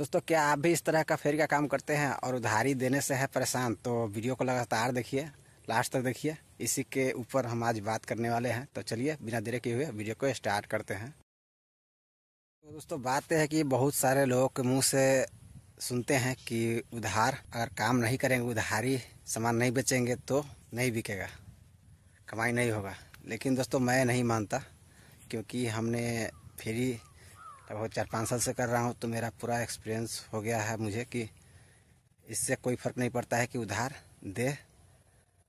दोस्तों क्या आप भी इस तरह का फेरी का काम करते हैं और उधारी देने से है परेशान तो वीडियो को लगातार देखिए लास्ट तक देखिए इसी के ऊपर हम आज बात करने वाले हैं तो चलिए बिना देर के हुए वीडियो को स्टार्ट करते हैं तो दोस्तों बात यह है कि बहुत सारे लोग के मुँह से सुनते हैं कि उधार अगर काम नहीं करेंगे उधारी सामान नहीं बेचेंगे तो नहीं बिकेगा कमाई नहीं होगा लेकिन दोस्तों मैं नहीं मानता क्योंकि हमने फेरी लगभग चार पाँच साल से कर रहा हूँ तो मेरा पूरा एक्सपीरियंस हो गया है मुझे कि इससे कोई फर्क नहीं पड़ता है कि उधार दे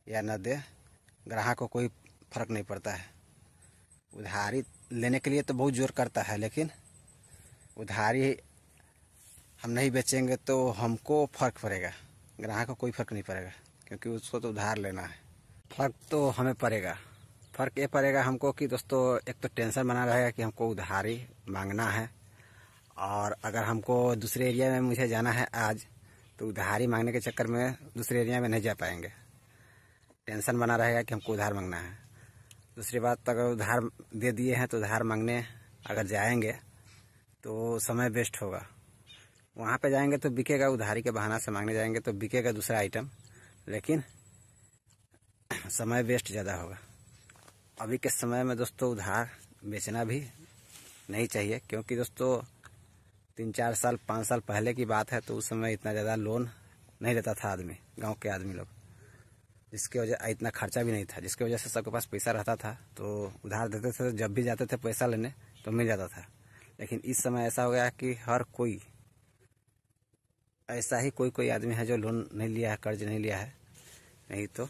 या ना दे ग्राहक को कोई फर्क नहीं पड़ता है उधारी लेने के लिए तो बहुत जोर करता है लेकिन उधारी हम नहीं बेचेंगे तो हमको फर्क पड़ेगा ग्राहक को कोई फर्क नहीं पड़ेगा क्योंकि उसको तो उधार लेना है फर्क तो हमें पड़ेगा फर्क ये पड़ेगा हमको कि दोस्तों एक तो टेंशन बना रहेगा कि हमको उधारी मांगना है और अगर हमको दूसरे एरिया में मुझे जाना है आज तो उधारी मांगने के चक्कर में दूसरे एरिया में नहीं जा पाएंगे टेंशन बना रहेगा कि हमको उधार मांगना है दूसरी बात तो अगर उधार दे दिए हैं तो उधार मांगने अगर जाएंगे तो समय वेस्ट होगा वहाँ पे जाएंगे तो बिकेगा उधारी के बहाना से मांगने जाएंगे तो बिकेगा दूसरा आइटम लेकिन समय वेस्ट ज़्यादा होगा अभी के समय में दोस्तों उधार बेचना भी नहीं चाहिए क्योंकि दोस्तों तीन चार साल पाँच साल पहले की बात है तो उस समय इतना ज़्यादा लोन नहीं लेता था आदमी गांव के आदमी लोग जिसके वजह इतना खर्चा भी नहीं था जिसकी वजह से सबके पास पैसा रहता था तो उधार देते थे तो जब भी जाते थे पैसा लेने तो मिल जाता था लेकिन इस समय ऐसा हो गया कि हर कोई ऐसा ही कोई कोई आदमी है जो लोन नहीं लिया है कर्ज नहीं लिया है नहीं तो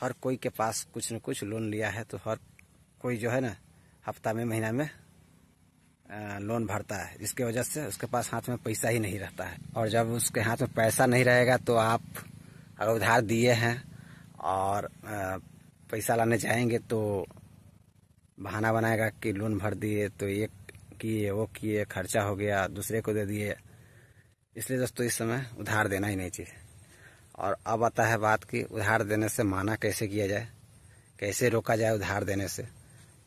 हर कोई के पास कुछ न कुछ लोन लिया है तो हर कोई जो है ना हफ्ता में महीना में लोन भरता है जिसके वजह से उसके पास हाथ में पैसा ही नहीं रहता है और जब उसके हाथ में पैसा नहीं रहेगा तो आप अगर उधार दिए हैं और पैसा लाने जाएंगे तो बहाना बनाएगा कि लोन भर दिए तो ये किए वो किए खर्चा हो गया दूसरे को दे दिए इसलिए दोस्तों इस समय उधार देना ही नहीं चाहिए और अब आता है बात कि उधार देने से माना कैसे किया जाए कैसे रोका जाए उधार देने से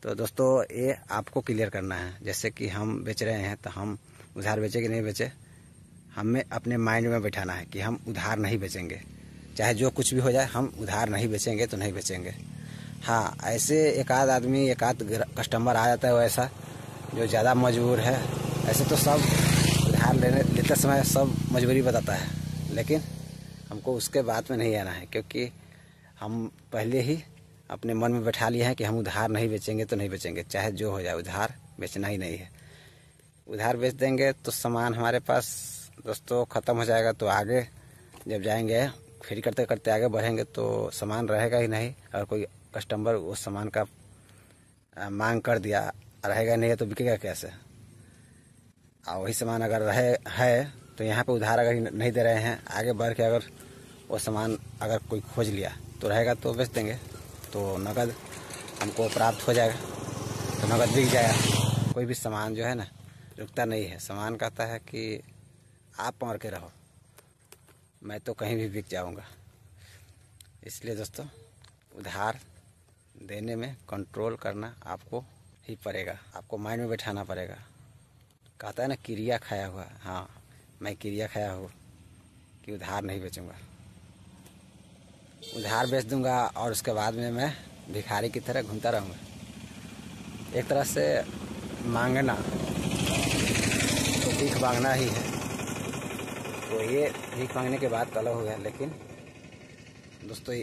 तो दोस्तों ये आपको क्लियर करना है जैसे कि हम बेच रहे हैं तो हम उधार बेचे कि नहीं बेचे हमें अपने माइंड में बैठाना है कि हम उधार नहीं बेचेंगे चाहे जो कुछ भी हो जाए हम उधार नहीं बेचेंगे तो नहीं बेचेंगे हाँ ऐसे एक आध आदमी एक आध कस्टमर आ जाता है वैसा जो ज़्यादा मजबूर है ऐसे तो सब उधार लेने लेते समय सब मजबूरी बताता है लेकिन हमको उसके बाद में नहीं आना है क्योंकि हम पहले ही अपने मन में बैठा लिया है कि हम उधार नहीं बेचेंगे तो नहीं बेचेंगे चाहे जो हो जाए उधार बेचना ही नहीं है उधार बेच देंगे तो सामान हमारे पास दोस्तों ख़त्म हो जाएगा तो आगे जब जाएंगे फिर करते करते आगे बढ़ेंगे तो सामान रहेगा ही नहीं और कोई कस्टमर उस सामान का मांग कर दिया रहेगा नहीं तो बिकेगा कैसे और वही सामान अगर रहे है तो यहाँ पे उधार अगर नहीं दे रहे हैं आगे बढ़ के अगर वो सामान अगर कोई खोज लिया तो रहेगा तो बेच देंगे तो नगद हमको प्राप्त हो जाएगा तो नगद बिक जाएगा कोई भी सामान जो है ना रुकता नहीं है सामान कहता है कि आप पकड़ के रहो मैं तो कहीं भी बिक जाऊंगा इसलिए दोस्तों उधार देने में कंट्रोल करना आपको ही पड़ेगा आपको माइंड में बैठाना पड़ेगा कहता है ना क्रिया खाया हुआ हाँ मैं क्रिया खाया हुआ कि उधार नहीं बेचूंगा उधार बेच दूंगा और उसके बाद में मैं भिखारी की तरह घूमता रहूँगा एक तरह से मांगना तो भीख मांगना ही है तो ये भीख मांगने के बाद तलब हो गया लेकिन दोस्तों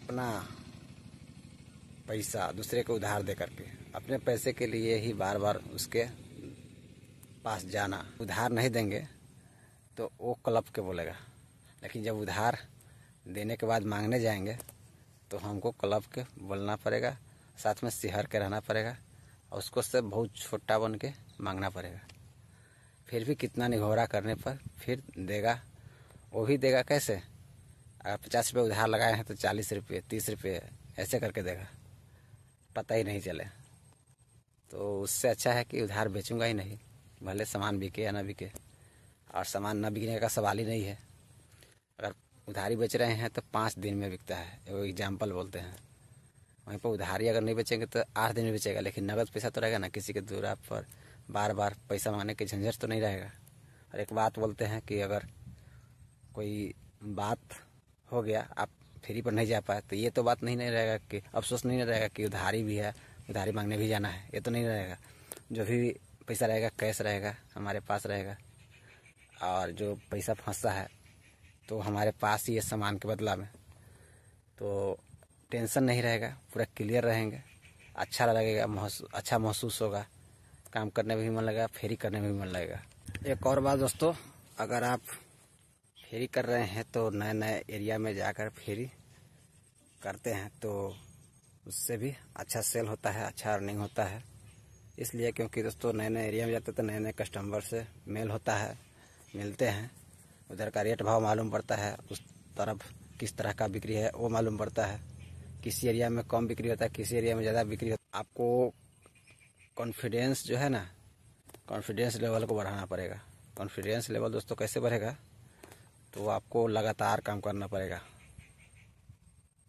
अपना पैसा दूसरे को उधार दे करके अपने पैसे के लिए ही बार बार उसके पास जाना उधार नहीं देंगे तो वो क्लब के बोलेगा लेकिन जब उधार देने के बाद मांगने जाएंगे तो हमको क्लब के बोलना पड़ेगा साथ में सिहर के रहना पड़ेगा और उसको से बहुत छोटा बन के मांगना पड़ेगा फिर भी कितना निघोरा करने पर फिर देगा वो भी देगा कैसे अगर पचास रुपये उधार लगाए हैं तो चालीस रुपये तीस रुपये ऐसे करके देगा पता ही नहीं चले तो उससे अच्छा है कि उधार बेचूंगा ही नहीं भले सामान बिके या ना बिके और सामान ना बिकने का सवाल ही नहीं है उधारी बेच रहे हैं तो पाँच दिन में बिकता है वो एग्जाम्पल बोलते हैं वहीं पर उधारी अगर नहीं बेचेंगे तो आठ दिन में बेचेगा लेकिन नगद पैसा तो रहेगा ना किसी के दूरा पर बार बार पैसा मांगने के झंझट तो नहीं रहेगा और एक बात बोलते हैं कि अगर कोई बात हो गया आप फ्री पर नहीं जा पाए तो ये तो बात नहीं नहीं रहेगा कि अफसोस नहीं रहेगा कि उधारी भी है उधारी मांगने भी जाना है ये तो नहीं रहेगा जो भी पैसा रहेगा कैश रहेगा हमारे पास रहेगा और जो पैसा फंसा है तो हमारे पास ही है सामान के बदला में तो टेंशन नहीं रहेगा पूरा क्लियर रहेंगे अच्छा लगेगा महसूस अच्छा महसूस होगा काम करने में भी मन लगेगा फेरी करने में भी मन लगेगा एक और बात दोस्तों अगर आप फेरी कर रहे हैं तो नए नए एरिया में जाकर फेरी करते हैं तो उससे भी अच्छा सेल होता है अच्छा अर्निंग होता है इसलिए क्योंकि दोस्तों नए नए एरिया में जाते तो नए नए कस्टमर से मेल होता है मिलते हैं उधर का रेट भाव मालूम पड़ता है उस तरफ किस तरह का बिक्री है वो मालूम पड़ता है किस एरिया में कम बिक्री होता है किस एरिया में ज़्यादा बिक्री होता है आपको कॉन्फिडेंस जो है ना कॉन्फिडेंस लेवल को बढ़ाना पड़ेगा कॉन्फिडेंस लेवल दोस्तों कैसे बढ़ेगा तो आपको लगातार काम करना पड़ेगा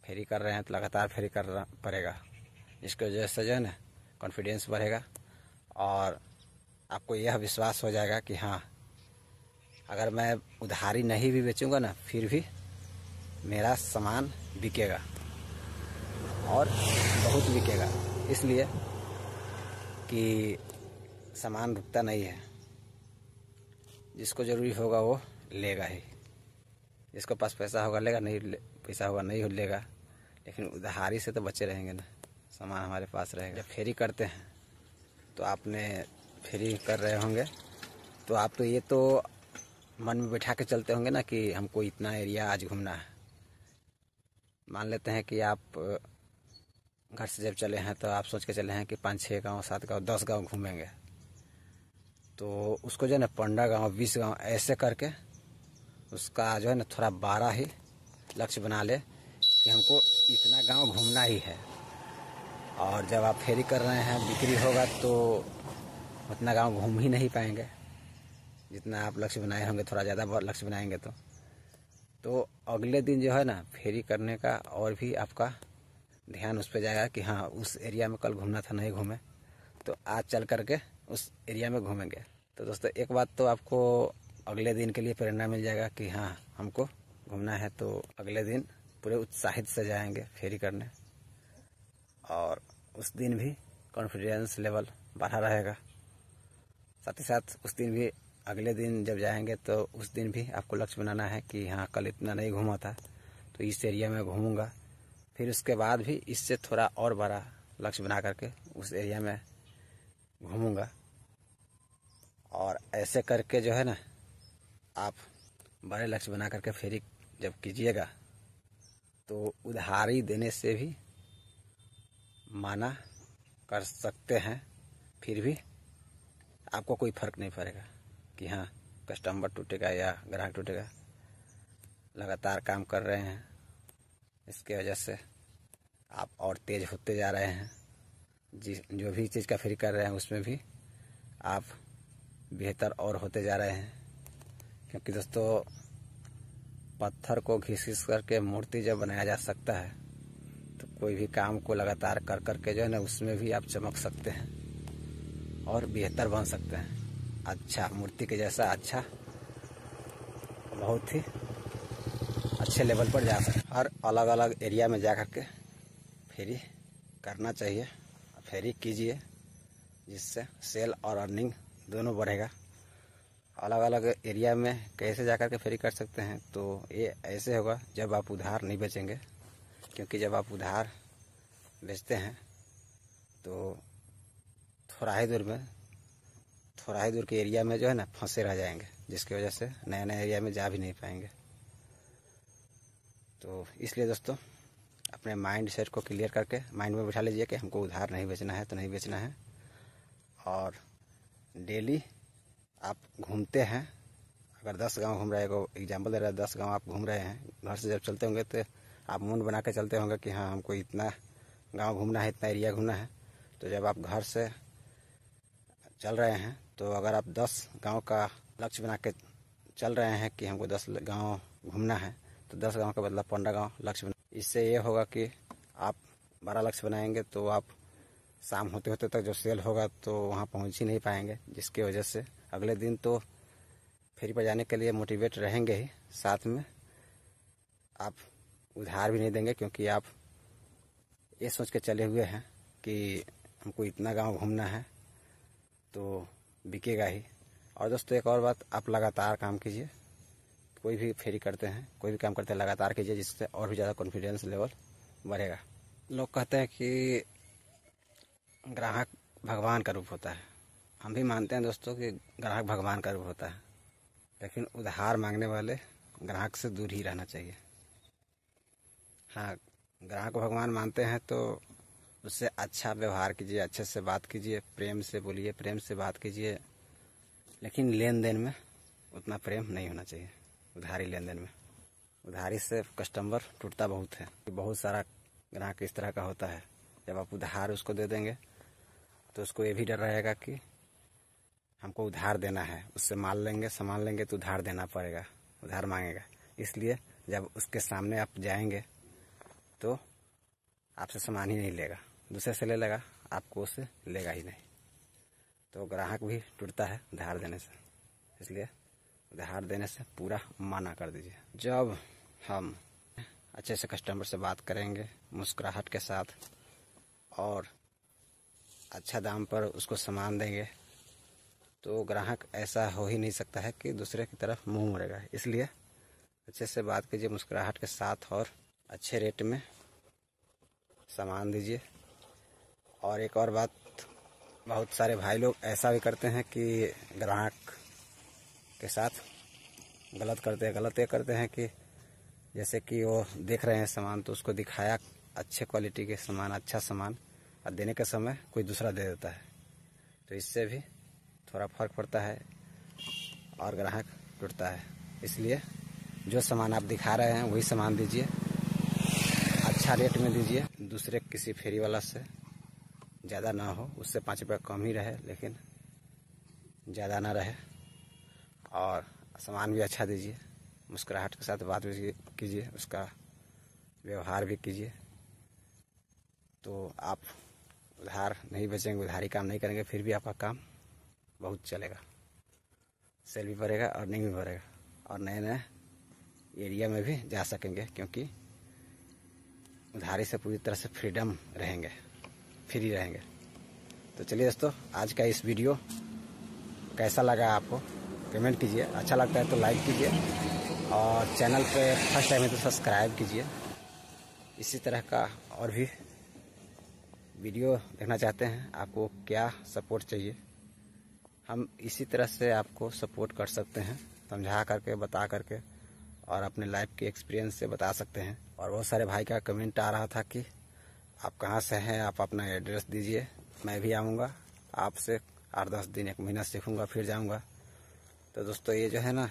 फेरी कर रहे हैं तो लगातार फेरी करना पड़ेगा जिसकी वजह से जो है ना कॉन्फिडेंस बढ़ेगा और आपको यह विश्वास हो जाएगा कि हाँ अगर मैं उधारी नहीं भी बेचूंगा ना फिर भी मेरा सामान बिकेगा और बहुत बिकेगा इसलिए कि सामान रुकता नहीं है जिसको ज़रूरी होगा वो लेगा ही जिसको पास पैसा होगा लेगा नहीं ले, पैसा होगा नहीं लेगा लेकिन उधारी से तो बचे रहेंगे ना सामान हमारे पास रहेगा जब फेरी करते हैं तो आपने फेरी कर रहे होंगे तो आप तो ये तो मन में बैठा के चलते होंगे ना कि हमको इतना एरिया आज घूमना है मान लेते हैं कि आप घर से जब चले हैं तो आप सोच के चले हैं कि पाँच छः गांव सात गांव दस गांव घूमेंगे तो उसको जो है ना पंद्रह गांव बीस गांव ऐसे करके उसका जो है ना थोड़ा बारह ही लक्ष्य बना ले कि हमको इतना गांव घूमना ही है और जब आप फेरी कर रहे हैं बिक्री होगा तो उतना गांव घूम ही नहीं पाएंगे जितना आप लक्ष्य बनाए होंगे थोड़ा ज़्यादा लक्ष्य बनाएंगे तो तो अगले दिन जो है ना फेरी करने का और भी आपका ध्यान उस पर जाएगा कि हाँ उस एरिया में कल घूमना था नहीं घूमे तो आज चल करके उस एरिया में घूमेंगे तो दोस्तों एक बात तो आपको अगले दिन के लिए प्रेरणा मिल जाएगा कि हाँ हमको घूमना है तो अगले दिन पूरे उत्साहित से जाएंगे फेरी करने और उस दिन भी कॉन्फिडेंस लेवल बढ़ा रहेगा साथ ही साथ उस दिन भी अगले दिन जब जाएंगे तो उस दिन भी आपको लक्ष्य बनाना है कि हाँ कल इतना नहीं घूमा था तो इस एरिया में घूमूंगा फिर उसके बाद भी इससे थोड़ा और बड़ा लक्ष्य बना करके उस एरिया में घूमूंगा और ऐसे करके जो है ना आप बड़े लक्ष्य बना करके फेरी जब कीजिएगा तो उधारी देने से भी माना कर सकते हैं फिर भी आपको कोई फर्क नहीं पड़ेगा कि हाँ कस्टमर टूटेगा या ग्राहक टूटेगा लगातार काम कर रहे हैं इसके वजह से आप और तेज होते जा रहे हैं जिस जो भी चीज़ का फ्री कर रहे हैं उसमें भी आप बेहतर और होते जा रहे हैं क्योंकि दोस्तों पत्थर को घिस घिस करके मूर्ति जब बनाया जा सकता है तो कोई भी काम को लगातार कर करके जो है ना उसमें भी आप चमक सकते हैं और बेहतर बन सकते हैं अच्छा मूर्ति के जैसा अच्छा बहुत ही अच्छे लेवल पर जा सकते हर अलग अलग एरिया में जा कर के फेरी करना चाहिए फेरी कीजिए जिससे सेल और अर्निंग दोनों बढ़ेगा अलग अलग एरिया में कैसे जा कर के फेरी कर सकते हैं तो ये ऐसे होगा जब आप उधार नहीं बेचेंगे क्योंकि जब आप उधार बेचते हैं तो थोड़ा ही दूर में थोड़ा ही दूर के एरिया में जो है ना फंसे रह जाएंगे जिसकी वजह से नए नए एरिया में जा भी नहीं पाएंगे तो इसलिए दोस्तों अपने माइंड सेट को क्लियर करके माइंड में बैठा लीजिए कि हमको उधार नहीं बेचना है तो नहीं बेचना है और डेली आप घूमते हैं अगर दस गांव घूम रहे हो एग्जाम्पल दे रहा है दस गांव आप घूम रहे हैं घर से जब चलते होंगे तो आप मूड बना के चलते होंगे कि हाँ हमको इतना गांव घूमना है इतना एरिया घूमना है तो जब आप घर से चल रहे हैं तो अगर आप दस गाँव का लक्ष्य बना के चल रहे हैं कि हमको दस गाँव घूमना है तो दस गाँव का बदला पंद्रह गाँव लक्ष्य बना इससे ये होगा कि आप बारह लक्ष्य बनाएंगे तो आप शाम होते होते तक जो सेल होगा तो वहाँ पहुँच ही नहीं पाएंगे जिसकी वजह से अगले दिन तो फ्री पर जाने के लिए मोटिवेट रहेंगे ही साथ में आप उधार भी नहीं देंगे क्योंकि आप ये सोच के चले हुए हैं कि हमको इतना गांव घूमना है तो बिकेगा ही और दोस्तों एक और बात आप लगातार काम कीजिए कोई भी फेरी करते हैं कोई भी काम करते हैं लगातार कीजिए जिससे और भी ज़्यादा कॉन्फिडेंस लेवल बढ़ेगा लोग कहते हैं कि ग्राहक भगवान का रूप होता है हम भी मानते हैं दोस्तों कि ग्राहक भगवान का रूप होता है लेकिन उधार मांगने वाले ग्राहक से दूर ही रहना चाहिए हाँ ग्राहक भगवान मानते हैं तो उससे अच्छा व्यवहार कीजिए अच्छे से बात कीजिए प्रेम से बोलिए प्रेम से बात कीजिए लेकिन लेन देन में उतना प्रेम नहीं होना चाहिए उधारी लेन देन में उधारी से कस्टमर टूटता बहुत है बहुत सारा ग्राहक इस तरह का होता है जब आप उधार उसको दे देंगे तो उसको ये भी डर रहेगा कि हमको उधार देना है उससे माल लेंगे सामान लेंगे तो उधार देना पड़ेगा उधार मांगेगा इसलिए जब उसके सामने आप जाएंगे तो आपसे सामान ही नहीं लेगा दूसरे से ले लेगा आपको उससे लेगा ही नहीं तो ग्राहक भी टूटता है उधार देने से इसलिए उधार देने से पूरा माना कर दीजिए जब हम अच्छे से कस्टमर से बात करेंगे मुस्कुराहट के साथ और अच्छा दाम पर उसको सामान देंगे तो ग्राहक ऐसा हो ही नहीं सकता है कि दूसरे की तरफ मुंह मरेगा इसलिए अच्छे से बात कीजिए मुस्कुराहट के साथ और अच्छे रेट में सामान दीजिए और एक और बात बहुत सारे भाई लोग ऐसा भी करते हैं कि ग्राहक के साथ गलत करते हैं गलत ये करते हैं कि जैसे कि वो देख रहे हैं सामान तो उसको दिखाया अच्छे क्वालिटी के सामान अच्छा सामान और देने के समय कोई दूसरा दे देता है तो इससे भी थोड़ा फर्क पड़ता है और ग्राहक टूटता है इसलिए जो सामान आप दिखा रहे हैं वही सामान दीजिए अच्छा रेट में दीजिए दूसरे किसी फेरी वाला से ज़्यादा ना हो उससे पाँच रुपया कम ही रहे लेकिन ज़्यादा ना रहे और सामान भी अच्छा दीजिए मुस्कुराहट के साथ बात भी कीजिए उसका व्यवहार भी कीजिए तो आप उधार नहीं बचेंगे उधारी काम नहीं करेंगे फिर भी आपका काम बहुत चलेगा सेल भी भरेगा अर्निंग भी भरेगा और नए नए एरिया में भी जा सकेंगे क्योंकि उधारी से पूरी तरह से फ्रीडम रहेंगे फ्री रहेंगे तो चलिए दोस्तों आज का इस वीडियो कैसा लगा आपको कमेंट कीजिए अच्छा लगता है तो लाइक कीजिए और चैनल पे फर्स्ट टाइम है तो सब्सक्राइब कीजिए इसी तरह का और भी वीडियो देखना चाहते हैं आपको क्या सपोर्ट चाहिए हम इसी तरह से आपको सपोर्ट कर सकते हैं समझा करके बता करके और अपने लाइफ के एक्सपीरियंस से बता सकते हैं और बहुत सारे भाई का कमेंट आ रहा था कि आप कहाँ से हैं आप अपना एड्रेस दीजिए मैं भी आऊँगा आपसे आठ दस दिन एक महीना सीखूँगा फिर जाऊँगा तो दोस्तों ये जो है ना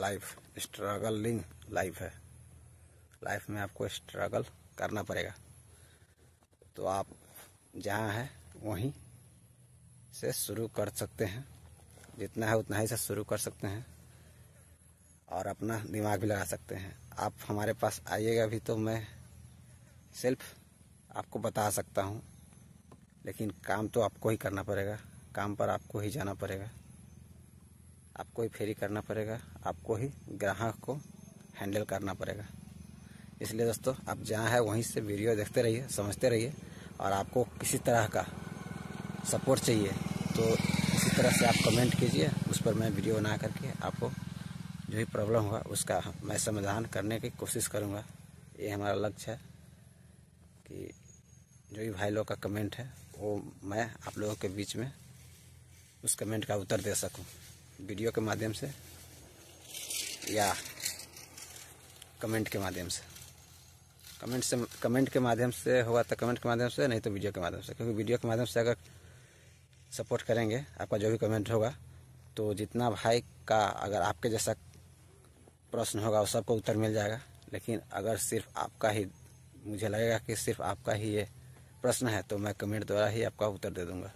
लाइफ स्ट्रगलिंग लाइफ है लाइफ में आपको स्ट्रगल करना पड़ेगा तो आप जहाँ हैं वहीं से शुरू कर सकते हैं जितना है उतना ही से शुरू कर सकते हैं और अपना दिमाग भी लगा सकते हैं आप हमारे पास आइएगा भी तो मैं सेल्फ आपको बता सकता हूँ लेकिन काम तो आपको ही करना पड़ेगा काम पर आपको ही जाना पड़ेगा आपको ही फेरी करना पड़ेगा आपको ही ग्राहक को हैंडल करना पड़ेगा इसलिए दोस्तों आप जहाँ है वहीं से वीडियो देखते रहिए समझते रहिए और आपको किसी तरह का सपोर्ट चाहिए तो इसी तरह से आप कमेंट कीजिए उस पर मैं वीडियो बना करके आपको जो भी प्रॉब्लम हुआ उसका मैं समाधान करने की कोशिश करूँगा ये हमारा लक्ष्य है जो भी भाई लोग का कमेंट है वो मैं आप लोगों के बीच में उस कमेंट का उत्तर दे सकूं वीडियो के माध्यम से या कमेंट के माध्यम से कमेंट से कमेंट के माध्यम से होगा तो कमेंट के माध्यम से नहीं तो वीडियो के माध्यम से क्योंकि वीडियो के माध्यम से अगर सपोर्ट करेंगे आपका जो भी कमेंट होगा तो जितना भाई का अगर आपके जैसा प्रश्न होगा वो सबको उत्तर मिल जाएगा लेकिन अगर सिर्फ आपका ही मुझे लगेगा कि सिर्फ आपका ही ये प्रश्न है तो मैं कमेंट द्वारा ही आपका उत्तर दे दूंगा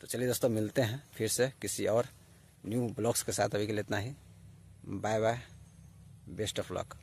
तो चलिए दोस्तों मिलते हैं फिर से किसी और न्यू ब्लॉग्स के साथ अभी के लिए इतना ही bye bye best of luck